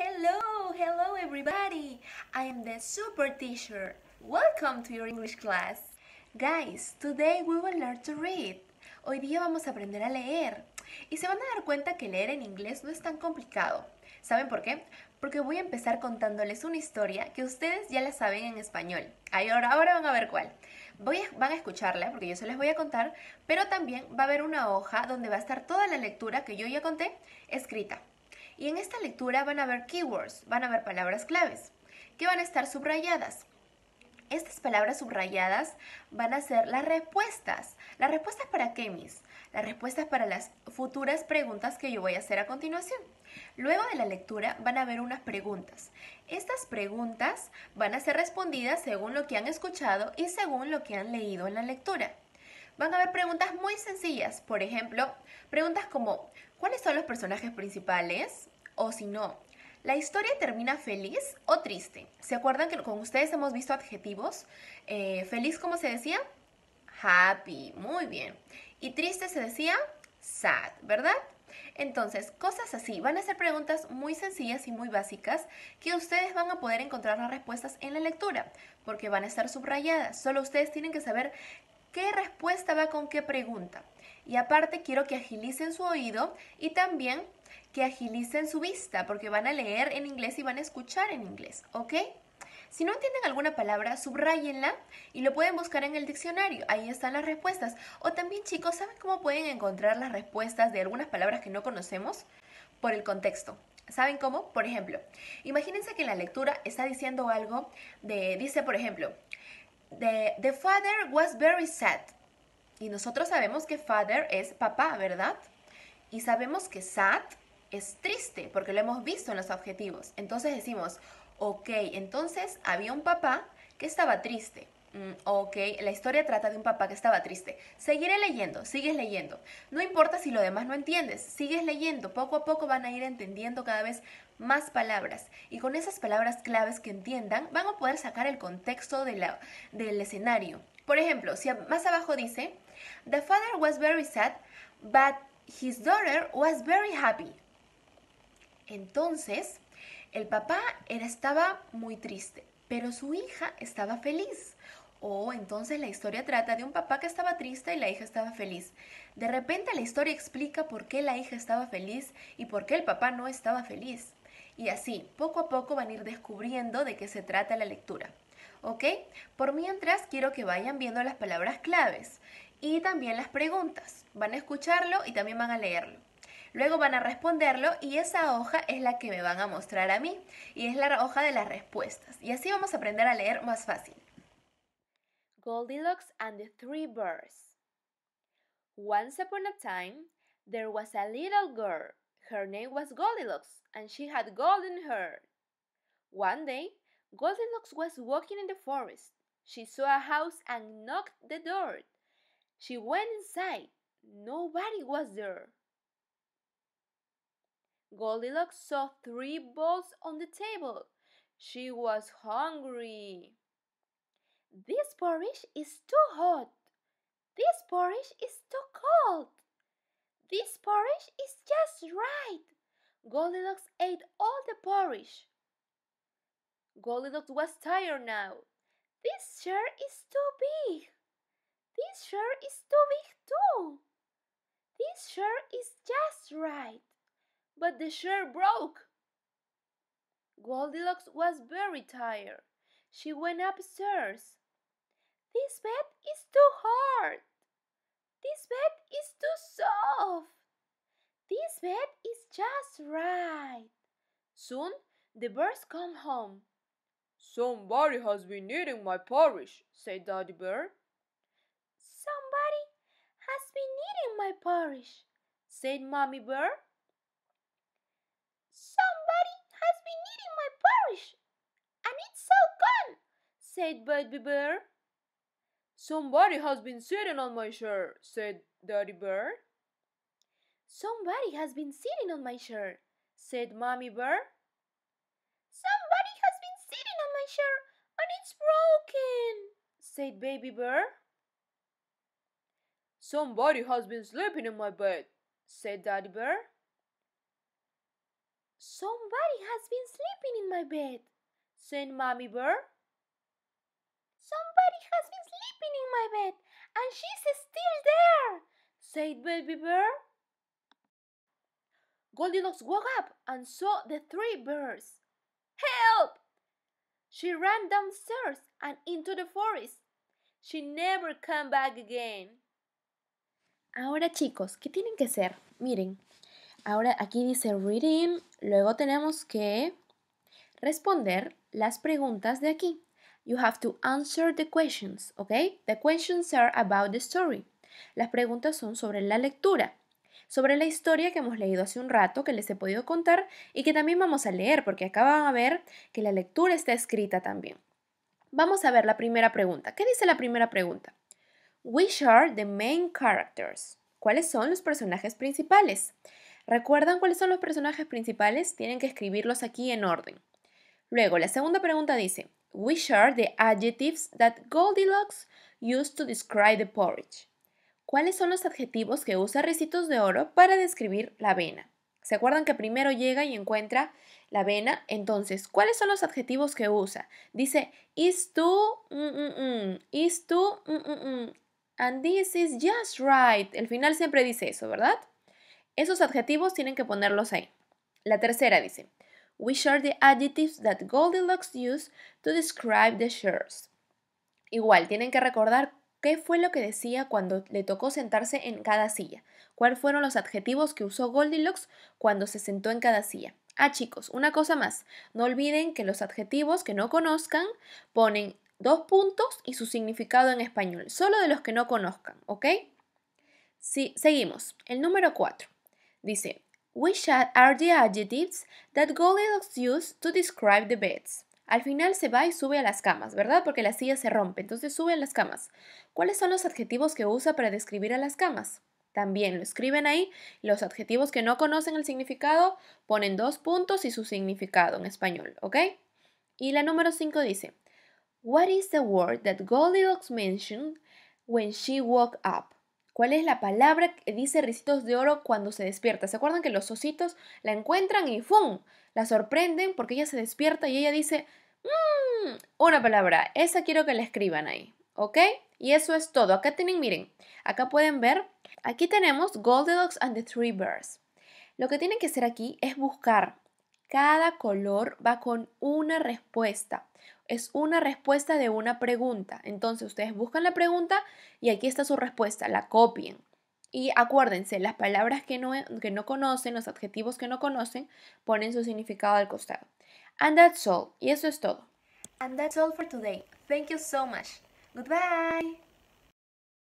Hello, hello everybody! I am the super teacher. Welcome to your English class. Guys, today we will learn to read. Hoy día vamos a aprender a leer. Y se van a dar cuenta que leer en inglés no es tan complicado. ¿Saben por qué? Porque voy a empezar contándoles una historia que ustedes ya la saben en español. Ahora, ahora van a ver cuál. Voy van a escucharla porque yo se les voy a contar, pero también va a haber una hoja donde va a estar toda la lectura que yo ya conté escrita. Y en esta lectura van a ver keywords, van a ver palabras claves, que van a estar subrayadas. Estas palabras subrayadas van a ser las respuestas. ¿Las respuestas para qué, mis? Las respuestas para las futuras preguntas que yo voy a hacer a continuación. Luego de la lectura van a haber unas preguntas. Estas preguntas van a ser respondidas según lo que han escuchado y según lo que han leído en la lectura. Van a haber preguntas muy sencillas, por ejemplo, preguntas como ¿Cuáles son los personajes principales? O si no, ¿la historia termina feliz o triste? ¿Se acuerdan que con ustedes hemos visto adjetivos? Eh, feliz, ¿cómo se decía? Happy, muy bien. Y triste se decía sad, ¿verdad? Entonces, cosas así van a ser preguntas muy sencillas y muy básicas que ustedes van a poder encontrar las respuestas en la lectura, porque van a estar subrayadas. Solo ustedes tienen que saber qué respuesta va con qué pregunta. Y aparte quiero que agilicen su oído y también que agilicen su vista, porque van a leer en inglés y van a escuchar en inglés, ¿ok? Si no entienden alguna palabra, subrayenla y lo pueden buscar en el diccionario. Ahí están las respuestas. O también, chicos, ¿saben cómo pueden encontrar las respuestas de algunas palabras que no conocemos? Por el contexto. ¿Saben cómo? Por ejemplo, imagínense que en la lectura está diciendo algo de, dice por ejemplo, the father was very sad. Y nosotros sabemos que father es papá, ¿verdad? Y sabemos que sad es triste porque lo hemos visto en los objetivos. Entonces decimos, ok, entonces había un papá que estaba triste. Mm, ok, la historia trata de un papá que estaba triste. Seguiré leyendo, sigues leyendo. No importa si lo demás no entiendes, sigues leyendo. Poco a poco van a ir entendiendo cada vez más palabras. Y con esas palabras claves que entiendan, van a poder sacar el contexto del escenario. Por ejemplo, si más abajo dice, The father was very sad, but his daughter was very happy. Entonces, el papá estaba muy triste, pero su hija estaba feliz. O entonces la historia trata de un papá que estaba triste y la hija estaba feliz. De repente la historia explica por qué la hija estaba feliz y por qué el papá no estaba feliz y así poco a poco van a ir descubriendo de qué se trata la lectura. ¿Ok? Por mientras quiero que vayan viendo las palabras claves y también las preguntas. Van a escucharlo y también van a leerlo. Luego van a responderlo y esa hoja es la que me van a mostrar a mí y es la hoja de las respuestas. Y así vamos a aprender a leer más fácil. Goldilocks and the Three Bears. Once upon a time, there was a little girl Her name was Goldilocks, and she had golden hair. One day, Goldilocks was walking in the forest. She saw a house and knocked the door. She went inside. Nobody was there. Goldilocks saw three balls on the table. She was hungry. This porridge is too hot. This porridge is too cold. This porridge is just right. Goldilocks ate all the porridge. Goldilocks was tired now. This chair is too big. This chair is too big too. This chair is just right. But the chair broke. Goldilocks was very tired. She went upstairs. This bed is too hard. This bed is too soft. This bed is just right. Soon the birds come home. Somebody has been eating my porridge, said Daddy Bear. Somebody has been eating my porridge, said Mommy Bear. Somebody has been eating my porridge, and it's all gone, said Baby Bear. Somebody has been sitting on my shirt, said Daddy Bear. Somebody has been sitting on my shirt, said Mommy Bear. Somebody has been sitting on my shirt and it's broken, said Baby Bear. Somebody has been sleeping in my bed, said Daddy Bear. Somebody has been sleeping in my bed, said Mommy Bear sleeping in my bed, and she's still there, said Baby Bear. Goldilocks woke up and saw the three bears. Help! She ran downstairs and into the forest. She never came back again. Ahora chicos, ¿qué tienen que hacer? Miren, ahora aquí dice reading, luego tenemos que responder las preguntas de aquí. You have to answer the questions, ¿ok? The questions are about the story. Las preguntas son sobre la lectura, sobre la historia que hemos leído hace un rato, que les he podido contar y que también vamos a leer, porque acá van a ver que la lectura está escrita también. Vamos a ver la primera pregunta. ¿Qué dice la primera pregunta? Which are the main characters? ¿Cuáles son los personajes principales? ¿Recuerdan cuáles son los personajes principales? Tienen que escribirlos aquí en orden. Luego, la segunda pregunta dice, which are the adjectives that Goldilocks used to describe the porridge? ¿Cuáles son los adjetivos que usa Recitos de Oro para describir la avena? ¿Se acuerdan que primero llega y encuentra la avena? Entonces, ¿cuáles son los adjetivos que usa? Dice, is too, mm, mm, mm, is too, mm, mm, mm, and this is just right. El final siempre dice eso, ¿verdad? Esos adjetivos tienen que ponerlos ahí. La tercera dice, We share the adjectives that Goldilocks used to describe the shirts. Igual, tienen que recordar qué fue lo que decía cuando le tocó sentarse en cada silla, cuáles fueron los adjetivos que usó Goldilocks cuando se sentó en cada silla. Ah, chicos, una cosa más. No olviden que los adjetivos que no conozcan ponen dos puntos y su significado en español, solo de los que no conozcan, ¿ok? Sí, seguimos. El número 4 dice, Which are the adjectives that Goldilocks used to describe the beds? Al final se va y sube a las camas, ¿verdad? Porque la silla se rompe, entonces sube a las camas. ¿Cuáles son los adjetivos que usa para describir a las camas? También lo escriben ahí. Los adjetivos que no conocen el significado ponen dos puntos y su significado en español, ¿ok? Y la número 5 dice, What is the word that Goldilocks mentioned when she woke up? cuál es la palabra que dice Ricitos de Oro cuando se despierta. ¿Se acuerdan que los ositos la encuentran y ¡fum! La sorprenden porque ella se despierta y ella dice, mmm, una palabra, esa quiero que la escriban ahí, ¿ok? Y eso es todo. Acá tienen, miren, acá pueden ver, aquí tenemos Goldilocks and the Three Bears. Lo que tienen que hacer aquí es buscar cada color va con una respuesta. Es una respuesta de una pregunta. Entonces ustedes buscan la pregunta y aquí está su respuesta. La copien. Y acuérdense, las palabras que no, conocen, los adjetivos que no conocen, ponen su significado al costado. And that's all. Y eso es todo. And that's all for today. Thank you so much. Goodbye.